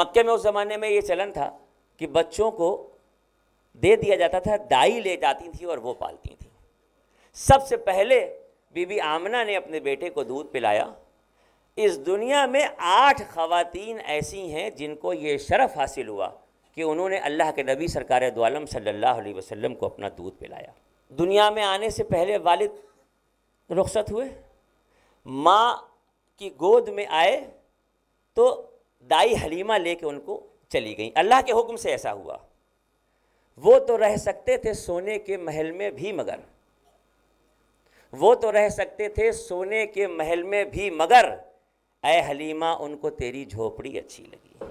मक्के में उस ज़माने में ये चलन था कि बच्चों को दे दिया जाता था दाई ले जाती थी और वो पालती थी सबसे पहले बीबी आमना ने अपने बेटे को दूध पिलाया इस दुनिया में आठ खवतिन ऐसी हैं जिनको ये शरफ हासिल हुआ कि उन्होंने अल्लाह के नबी सरकार दोआलम सल्लल्लाहु अलैहि वसल्लम को अपना दूध पिलाया दुनिया में आने से पहले वालिद रुखसत हुए माँ की गोद में आए तो दाई हलीमा लेके उनको चली गई अल्लाह के हुक्म से ऐसा हुआ वो तो रह सकते थे सोने के महल में भी मगर वो तो रह सकते थे सोने के महल में भी मगर ए हलीमा उनको तेरी झोपड़ी अच्छी लगी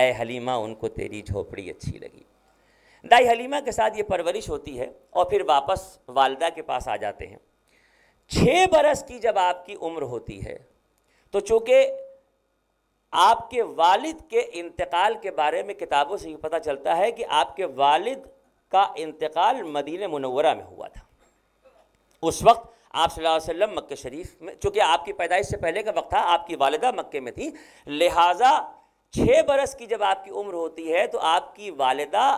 ए हलीमा उनको तेरी झोपड़ी अच्छी लगी दाई हलीमा के साथ ये परवरिश होती है और फिर वापस वालदा के पास आ जाते हैं छः बरस की जब आपकी उम्र होती है तो चूँकि आपके वालिद के इंतकाल के बारे में किताबों से ही पता चलता है कि आपके वालिद का इंतकाल मदीन मनवरा में हुआ था उस वक्त आप वसल्लम मक्के शरीफ में चूँकि आपकी पैदाइश से पहले का वक्त था आपकी वालदा मक्के में थी लिहाजा छः बरस की जब आपकी उम्र होती है तो आपकी वालदा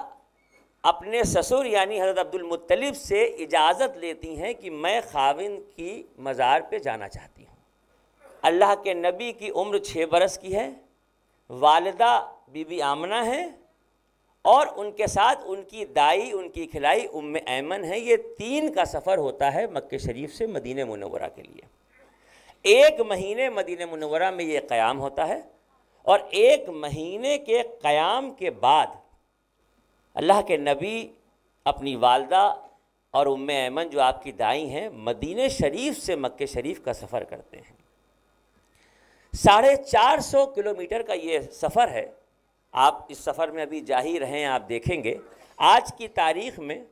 अपने ससुर यानी हज़रत अब्दुल मुत्तलिब से इजाज़त लेती हैं कि मैं खाविन की मज़ार पर जाना चाहती हूँ अल्लाह के नबी की उम्र छः बरस की है वालदा बीबी आमना है और उनके साथ उनकी दाई उनकी खिलाई उम ऐमन है ये तीन का सफ़र होता है मक्के शरीफ से मदीने मुनवरा के लिए एक महीने मदीने मुनवरा में ये क़याम होता है और एक महीने के क़याम के बाद अल्लाह के नबी अपनी वालदा और उम ऐमन जो आपकी दाई हैं मदीने शरीफ से मक्के शरीफ का सफ़र करते हैं साढ़े चार सौ किलोमीटर का ये सफ़र है आप इस सफ़र में अभी जा ही रहे हैं आप देखेंगे आज की तारीख में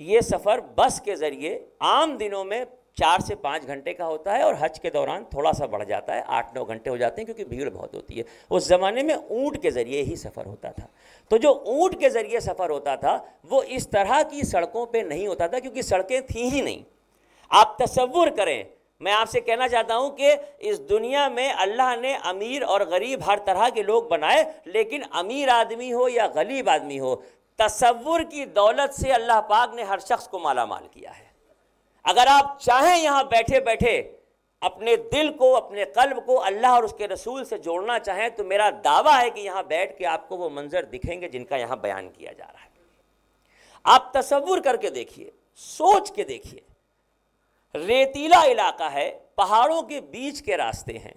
ये सफ़र बस के ज़रिए आम दिनों में चार से पाँच घंटे का होता है और हज के दौरान थोड़ा सा बढ़ जाता है आठ नौ घंटे हो जाते हैं क्योंकि भीड़ बहुत होती है उस ज़माने में ऊँट के ज़रिए ही सफ़र होता था तो जो ऊँट के ज़रिए सफ़र होता था वो इस तरह की सड़कों पर नहीं होता था क्योंकि सड़कें थी ही नहीं आप तस्वुर करें मैं आपसे कहना चाहता हूं कि इस दुनिया में अल्लाह ने अमीर और गरीब हर तरह के लोग बनाए लेकिन अमीर आदमी हो या गरीब आदमी हो तस्वुर की दौलत से अल्लाह पाक ने हर शख्स को माला माल किया है अगर आप चाहें यहाँ बैठे बैठे अपने दिल को अपने कल्ब को अल्लाह और उसके रसूल से जोड़ना चाहें तो मेरा दावा है कि यहाँ बैठ के आपको वो मंजर दिखेंगे जिनका यहाँ बयान किया जा रहा है आप तस्वुर करके देखिए सोच के देखिए रेतीला इलाका है पहाड़ों के बीच के रास्ते हैं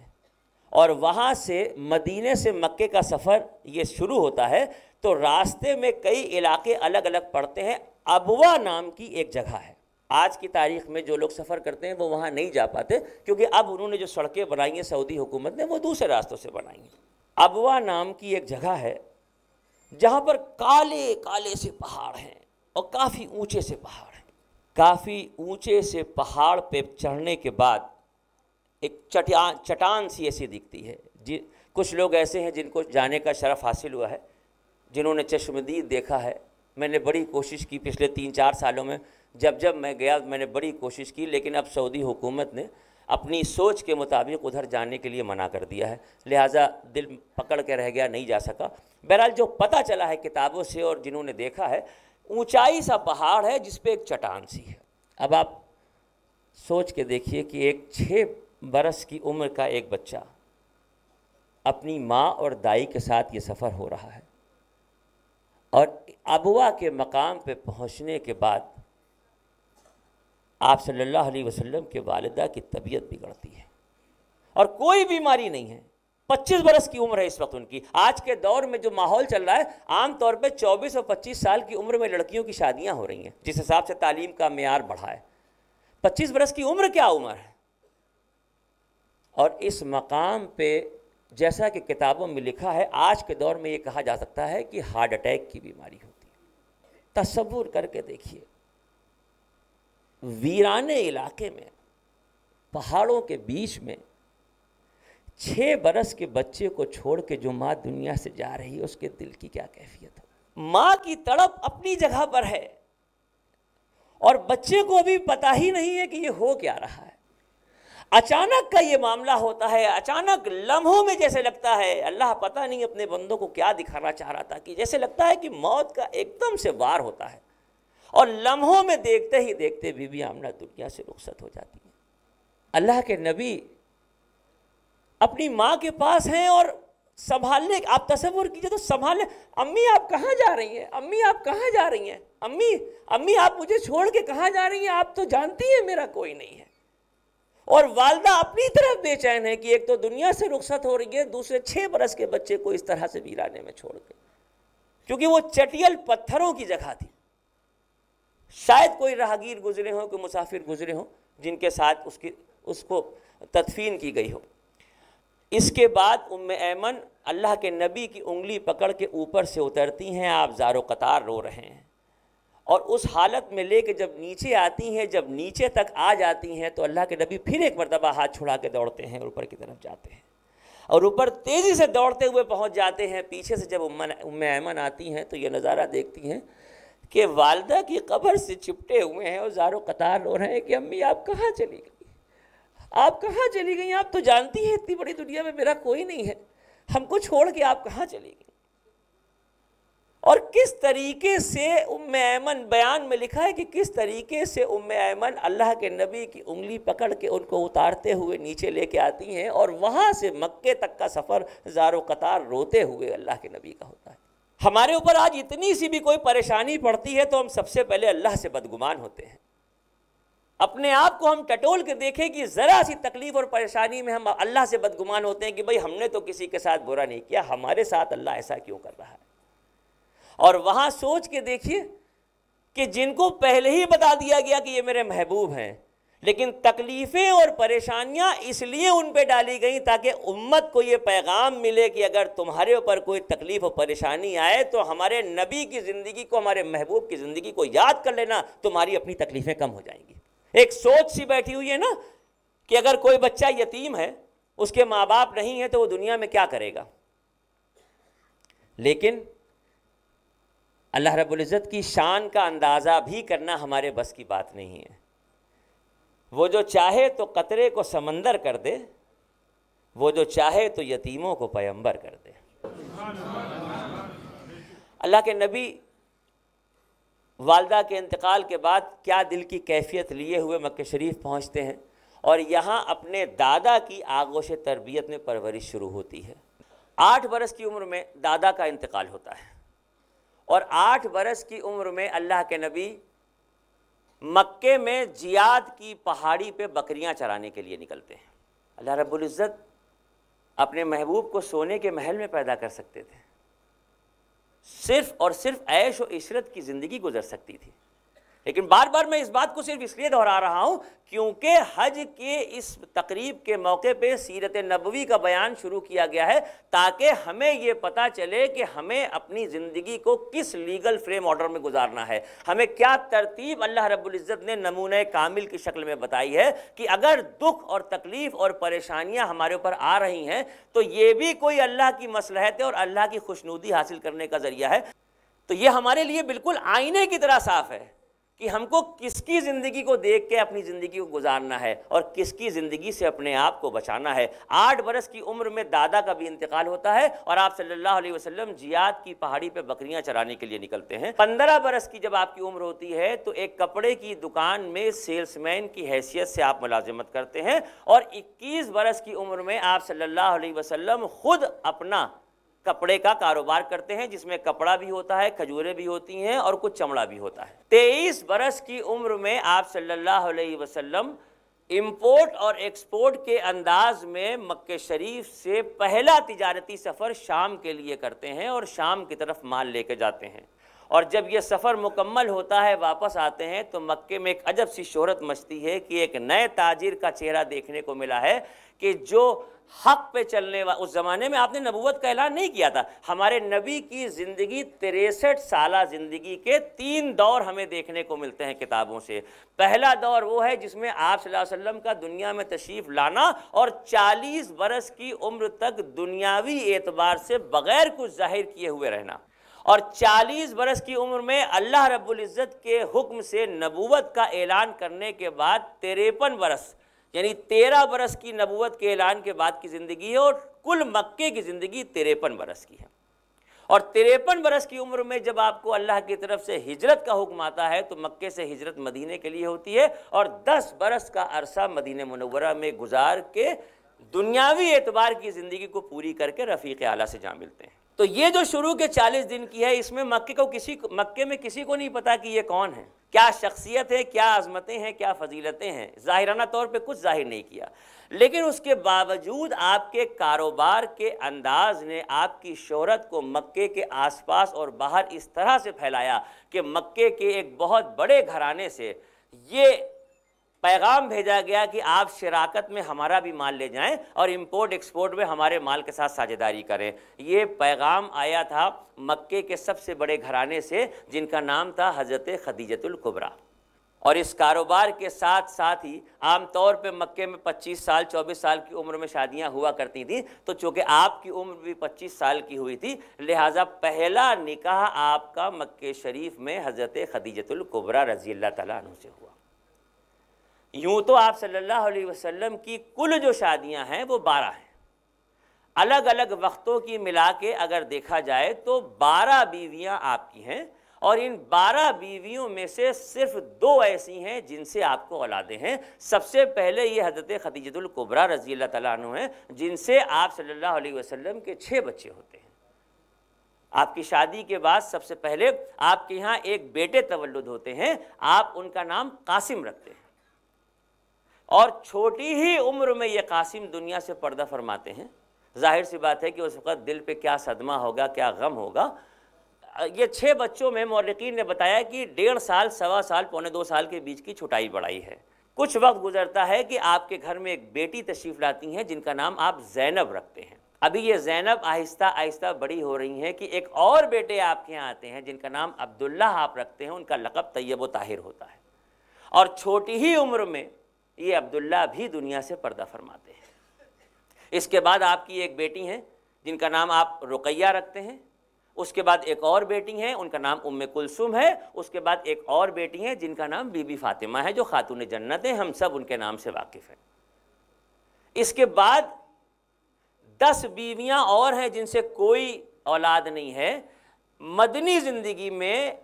और वहाँ से मदीने से मक्के का सफ़र ये शुरू होता है तो रास्ते में कई इलाके अलग अलग पड़ते हैं अबवा नाम की एक जगह है आज की तारीख में जो लोग सफ़र करते हैं वो वहाँ नहीं जा पाते क्योंकि अब उन्होंने जो सड़कें बनाई हैं सऊदी हुकूमत ने वो दूसरे रास्तों से बनाई हैं अबवा नाम की एक जगह है जहाँ पर काले काले से पहाड़ हैं और काफ़ी ऊँचे से पहाड़ हैं काफ़ी ऊंचे से पहाड़ पे चढ़ने के बाद एक चटान चटान सी ऐसी दिखती है जी कुछ लोग ऐसे हैं जिनको जाने का शरफ हासिल हुआ है जिन्होंने चश्मदीद देखा है मैंने बड़ी कोशिश की पिछले तीन चार सालों में जब जब मैं गया मैंने बड़ी कोशिश की लेकिन अब सऊदी हुकूमत ने अपनी सोच के मुताबिक उधर जाने के लिए मना कर दिया है लिहाजा दिल पकड़ के रह गया नहीं जा सका बहरहाल जो पता चला है किताबों से और जिन्होंने देखा है ऊंचाई सा पहाड़ है जिसपे एक चट्टान सी है अब आप सोच के देखिए कि एक छः बरस की उम्र का एक बच्चा अपनी माँ और दाई के साथ ये सफ़र हो रहा है और अबुआ के मकाम पे पहुँचने के बाद आप सल्लल्लाहु अलैहि वसल्लम के वालदा की तबीयत बिगड़ती है और कोई बीमारी नहीं है 25 बरस की उम्र है इस वक्त उनकी आज के दौर में जो माहौल चल रहा है आमतौर पे 24 और 25 साल की उम्र में लड़कियों की शादियां हो रही हैं जिस हिसाब से तालीम का मैार बढ़ा है 25 बरस की उम्र क्या उम्र है और इस मकाम पे जैसा कि किताबों में लिखा है आज के दौर में ये कहा जा सकता है कि हार्ट अटैक की बीमारी होती है तस्वुर करके देखिए वीराने इलाके में पहाड़ों के बीच में छः बरस के बच्चे को छोड़ के जो माँ दुनिया से जा रही है उसके दिल की क्या कैफियत है माँ की तड़प अपनी जगह पर है और बच्चे को अभी पता ही नहीं है कि ये हो क्या रहा है अचानक का ये मामला होता है अचानक लम्हों में जैसे लगता है अल्लाह पता नहीं अपने बंदों को क्या दिखाना चाह रहा था कि जैसे लगता है कि मौत का एकदम से वार होता है और लम्हों में देखते ही देखते बीबी आमना दुनिया से रुखसत हो जाती है अल्लाह के नबी अपनी माँ के पास हैं और संभालने आप तस्वुर कीजिए तो संभालने अम्मी आप कहाँ जा रही हैं अम्मी आप कहाँ जा रही हैं अम्मी अम्मी आप मुझे छोड़ के कहाँ जा रही हैं आप तो जानती हैं मेरा कोई नहीं है और वालदा अपनी तरफ बेचैन है कि एक तो दुनिया से रुखसत हो रही है दूसरे छः बरस के बच्चे को इस तरह से वीराने में छोड़ के क्योंकि वो चटियल पत्थरों की जगह थी शायद कोई राहगीर गुजरे हों कोई मुसाफिर गुजरे हों जिनके साथ उसकी उसको तदफीन की गई हो इसके बाद उम ऐमन अल्लाह के नबी की उंगली पकड़ के ऊपर से उतरती हैं आप ज़ारो कतार रो रहे हैं और उस हालत में ले जब नीचे आती हैं जब नीचे तक आ जाती हैं तो अल्लाह के नबी फिर एक मरतबा हाथ छुड़ा के दौड़ते हैं और ऊपर की तरफ जाते हैं और ऊपर तेज़ी से दौड़ते हुए पहुंच जाते हैं पीछे से जब उम ऐमन आती हैं तो ये नज़ारा देखती हैं कि वालदा की कब्र से चिपटे हुए हैं और ज़ारो कतार रो रहे हैं कि अम्मी आप कहाँ चली गई आप कहाँ चली गई आप तो जानती हैं इतनी बड़ी दुनिया में मेरा कोई नहीं है हमको छोड़ के आप कहाँ चली गई और किस तरीके से उम ऐमन बयान में लिखा है कि किस तरीके से उम ऐमन अल्लाह के नबी की उंगली पकड़ के उनको उतारते हुए नीचे लेके आती हैं और वहाँ से मक्के तक का सफ़र ज़ारो कतार रोते हुए अल्लाह के नबी का होता है हमारे ऊपर आज इतनी सी भी कोई परेशानी पड़ती है तो हम सबसे पहले अल्लाह से बदगुमान होते हैं अपने आप को हम टटोल के देखें कि ज़रा सी तकलीफ़ और परेशानी में हम अल्लाह से बदगुमान होते हैं कि भाई हमने तो किसी के साथ बुरा नहीं किया हमारे साथ अल्लाह ऐसा क्यों कर रहा है और वहाँ सोच के देखिए कि जिनको पहले ही बता दिया गया कि ये मेरे महबूब हैं लेकिन तकलीफ़ें और परेशानियाँ इसलिए उन पर डाली गई ताकि उम्मत को ये पैगाम मिले कि अगर तुम्हारे ऊपर कोई तकलीफ़ और परेशानी आए तो हमारे नबी की ज़िंदगी को हमारे महबूब की ज़िंदगी को याद कर लेना तुम्हारी अपनी तकलीफ़ें कम हो जाएंगी एक सोच सी बैठी हुई है ना कि अगर कोई बच्चा यतीम है उसके माँ बाप नहीं है तो वो दुनिया में क्या करेगा लेकिन अल्लाह रबुल्ज़त की शान का अंदाज़ा भी करना हमारे बस की बात नहीं है वो जो चाहे तो कतरे को समंदर कर दे वो जो चाहे तो यतीमों को पैम्बर कर दे अल्लाह के नबी वालदा के इंतकाल के बाद क्या दिल की कैफियत लिए हुए मक् शरीफ पहुँचते हैं और यहाँ अपने दादा की आगोश तरबियत में परवरिश शुरू होती है आठ बरस की उम्र में दादा का इंतकाल होता है और आठ बरस की उम्र में अल्लाह के नबी मक्के में जियाद की पहाड़ी पे बकरियां चराने के लिए निकलते हैं अल्लाह रब्बुल इज़्ज़त अपने महबूब को सोने के महल में पैदा कर सकते थे सिर्फ और सिर्फ ऐश और इशरत की ज़िंदगी गुजर सकती थी लेकिन बार बार मैं इस बात को सिर्फ इसलिए दोहरा रहा हूँ क्योंकि हज के इस तकरीब के मौके पे सीरत नबवी का बयान शुरू किया गया है ताकि हमें ये पता चले कि हमें अपनी ज़िंदगी को किस लीगल फ्रेम ऑर्डर में गुजारना है हमें क्या तरतीब अल्लाह रब्ज़त ने नमूने कामिल की शक्ल में बताई है कि अगर दुख और तकलीफ़ और परेशानियाँ हमारे ऊपर आ रही हैं तो ये भी कोई अल्लाह की मसलहत और अल्लाह की खुशनुदी हासिल करने का ज़रिया है तो ये हमारे लिए बिल्कुल आईने की तरह साफ़ है कि हमको किसकी ज़िंदगी को देख के अपनी ज़िंदगी को गुजारना है और किसकी ज़िंदगी से अपने आप को बचाना है आठ बरस की उम्र में दादा का भी इंतकाल होता है और आप सल्लल्लाहु अलैहि वसल्लम जियाद की पहाड़ी पे बकरियां चराने के लिए निकलते हैं पंद्रह बरस की जब आपकी उम्र होती है तो एक कपड़े की दुकान में सेल्समैन की हैसियत से आप मुलाजमत करते हैं और इक्कीस बरस की उम्र में आप सल्ला वसलम खुद अपना कपड़े का कारोबार करते हैं जिसमें कपड़ा भी होता है खजूरें भी होती हैं और कुछ चमड़ा भी होता है तेईस बरस की उम्र में आप सल्लल्लाहु अलैहि वसल्लम इंपोर्ट और एक्सपोर्ट के अंदाज में मक्के शरीफ से पहला तिजारती सफ़र शाम के लिए करते हैं और शाम की तरफ माल लेके जाते हैं और जब यह सफ़र मुकम्मल होता है वापस आते हैं तो मक्के में एक अजब सी शोहरत मचती है कि एक नए ताजिर का चेहरा देखने को मिला है कि जो हक पे चलने वाला उस ज़माने में आपने नबूवत का ऐलान नहीं किया था हमारे नबी की ज़िंदगी तिरसठ साल ज़िंदगी के तीन दौर हमें देखने को मिलते हैं किताबों से पहला दौर वो है जिसमें आप वसल्लम का दुनिया में तशरीफ़ लाना और चालीस बरस की उम्र तक दुनियावी एतबार से बग़ैर कुछ जाहिर किए हुए रहना और 40 बरस की उम्र में अल्लाह रब्बुल के हुक्म से नबूवत का ऐलान करने के बाद तिरपन बरस यानी तेरह बरस की नबूत के ऐलान के बाद की ज़िंदगी है और कुल मक्के की ज़िंदगी तिरपन बरस की है और तिरपन बरस की उम्र में जब आपको अल्लाह की तरफ से हिजरत का हुक्म आता है तो मक्के से हिजरत मदीने के लिए होती है और दस बरस का अरसा मदीने मनवरा में गुजार के दुनियावी एतबार की ज़िंदगी को पूरी करके रफ़ीक आला से जा मिलते हैं तो ये जो शुरू के चालीस दिन की है इसमें मक्के को किसी मक्के में किसी को नहीं पता कि ये कौन है क्या शख्सियत है क्या आज़मतें हैं क्या फजीलतें हैं ज़ाहिराना तौर पे कुछ जाहिर नहीं किया लेकिन उसके बावजूद आपके कारोबार के अंदाज ने आपकी शोहरत को मक्के के आसपास और बाहर इस तरह से फैलाया कि मक्के के एक बहुत बड़े घराने से ये पैगाम भेजा गया कि आप शराकत में हमारा भी माल ले जाएं और इंपोर्ट एक्सपोर्ट में हमारे माल के साथ साझेदारी करें ये पैगाम आया था मक्के के सबसे बड़े घराने से जिनका नाम था हज़रत कुबरा और इस कारोबार के साथ साथ ही आमतौर पे मक्के में 25 साल 24 साल की उम्र में शादियां हुआ करती थी तो चूँकि आपकी उम्र भी 25 साल की हुई थी लिहाजा पहला निकाह आपका मक्के शरीफ में हज़रत खदीजतुल्कुबरा रजी अल्लाह तु से हुआ यूँ तो आप सल्लल्लाहु अलैहि वसल्लम की कुल जो शादियां हैं वो बारह हैं अलग अलग वक्तों की मिला के अगर देखा जाए तो बारह बीवियां आपकी हैं और इन बारह बीवियों में से सिर्फ दो ऐसी हैं जिनसे आपको औलादे हैं सबसे पहले ये हजरत खदीजतुल्कुबरा रजी अल्लाह तु हैं जिनसे आप सल्लल्लाहु अलैहि वसल्लम के छः बच्चे होते हैं आपकी शादी के बाद सबसे पहले आपके यहाँ एक बेटे तवल्लुद होते हैं आप उनका नाम कासिम रखते हैं और छोटी ही उम्र में ये कासिम दुनिया से पर्दा फरमाते हैं जाहिर सी बात है कि उस वक़्त दिल पे क्या सदमा होगा क्या गम होगा ये छः बच्चों में मौलिकीन ने बताया कि डेढ़ साल सवा साल पौने दो साल के बीच की छुटाई बढ़ाई है कुछ वक्त गुजरता है कि आपके घर में एक बेटी तशरीफ़ लाती हैं जिनका नाम आप जैनब रखते हैं अभी ये जैनब आहिस्ता आहिस्ता बड़ी हो रही हैं कि एक और बेटे आपके यहाँ आते हैं जिनका नाम अब्दुल्ला आप रखते हैं उनका लकब तैयब ताहिर होता है और छोटी ही उम्र में ये अब्दुल्ला भी दुनिया से पर्दा फरमाते हैं इसके बाद आपकी एक बेटी हैं जिनका नाम आप रुकैया रखते हैं उसके बाद एक और बेटी हैं उनका नाम उम्म कुलसुम है उसके बाद एक और बेटी हैं जिनका नाम बीबी फातिमा है जो खातून जन्नत हैं हम सब उनके नाम से वाकिफ़ हैं इसके बाद दस बीवियाँ और हैं जिनसे कोई औलाद नहीं है मदनी ज़िंदगी में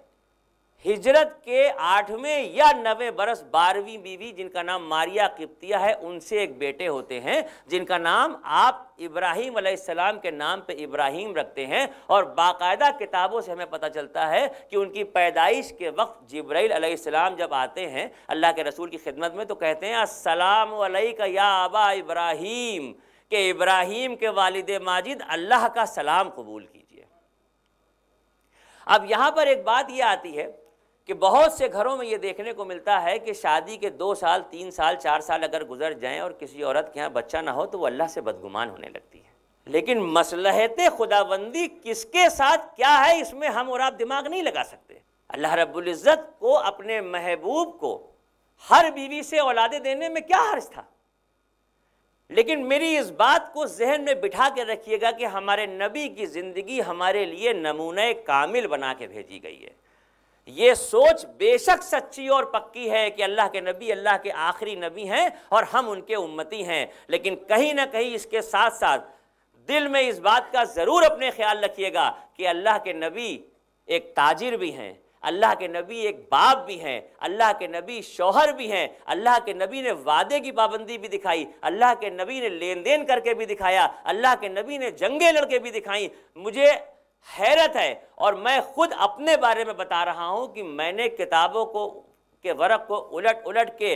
हिजरत के आठवें या नवे बरस बारहवीं बीवी जिनका नाम मारिया किप्तिया है उनसे एक बेटे होते हैं जिनका नाम आप इब्राहिम सलाम के नाम पे इब्राहिम रखते हैं और बाकायदा किताबों से हमें पता चलता है कि उनकी पैदाइश के वक्त जिब्राइल सलाम जब आते हैं अल्लाह के रसूल की खिदमत में तो कहते हैं असलम का या आबा इब्राहिम के इब्राहिम के वालिद माजिद अल्लाह का सलाम कबूल कीजिए अब यहाँ पर एक बात यह आती है कि बहुत से घरों में ये देखने को मिलता है कि शादी के दो साल तीन साल चार साल अगर गुजर जाएं और किसी औरत के यहाँ बच्चा ना हो तो वो अल्लाह से बदगुमान होने लगती है लेकिन मसलहत खुदाबंदी किसके साथ क्या है इसमें हम और आप दिमाग नहीं लगा सकते अल्लाह रबुल्ज़त को अपने महबूब को हर बीवी से औलादे देने में क्या हर्ज था लेकिन मेरी इस बात को जहन में बिठा के रखिएगा कि हमारे नबी की ज़िंदगी हमारे लिए नमूने कामिल बना के भेजी गई है ये सोच बेशक सच्ची और पक्की है कि अल्लाह के नबी अल्लाह के आखिरी नबी हैं और हम उनके उम्मती हैं लेकिन कहीं ना कहीं इसके साथ साथ दिल में इस बात का ज़रूर अपने ख्याल रखिएगा कि अल्लाह के नबी एक ताजिर भी हैं अल्लाह के नबी एक बाप भी हैं अल्लाह के नबी शोहर भी हैं अल्लाह के नबी ने वादे की पाबंदी भी दिखाई अल्लाह के नबी ने लेन देन करके भी दिखाया अल्लाह के नबी ने जंगे लड़के भी दिखाई मुझे हैरत है और मैं खुद अपने बारे में बता रहा हूं कि मैंने किताबों को के वर्क को उलट उलट के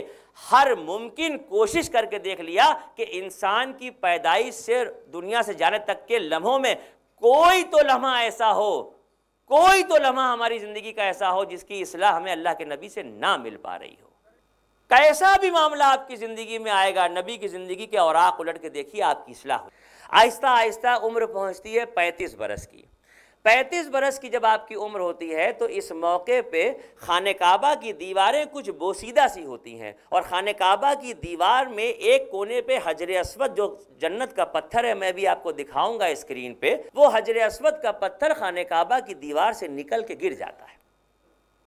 हर मुमकिन कोशिश करके देख लिया कि इंसान की पैदाइश से दुनिया से जाने तक के लम्हों में कोई तो लम्हा ऐसा हो कोई तो लम्हा हमारी ज़िंदगी का ऐसा हो जिसकी असलाह हमें अल्लाह के नबी से ना मिल पा रही हो कैसा भी मामला आपकी ज़िंदगी में आएगा नबी की ज़िंदगी के और उलट के देखिए आपकी असलाह आहिस्ता आहिस्ता उम्र पहुँचती है पैंतीस बरस की पैंतीस बरस की जब आपकी उम्र होती है तो इस मौके पे खान काबा की दीवारें कुछ बोसीदा सी होती हैं और खान काबा की दीवार में एक कोने पे हजर असवद जो जन्नत का पत्थर है मैं भी आपको दिखाऊंगा स्क्रीन पे वो हजर असवद का पत्थर खान काबा की दीवार से निकल के गिर जाता है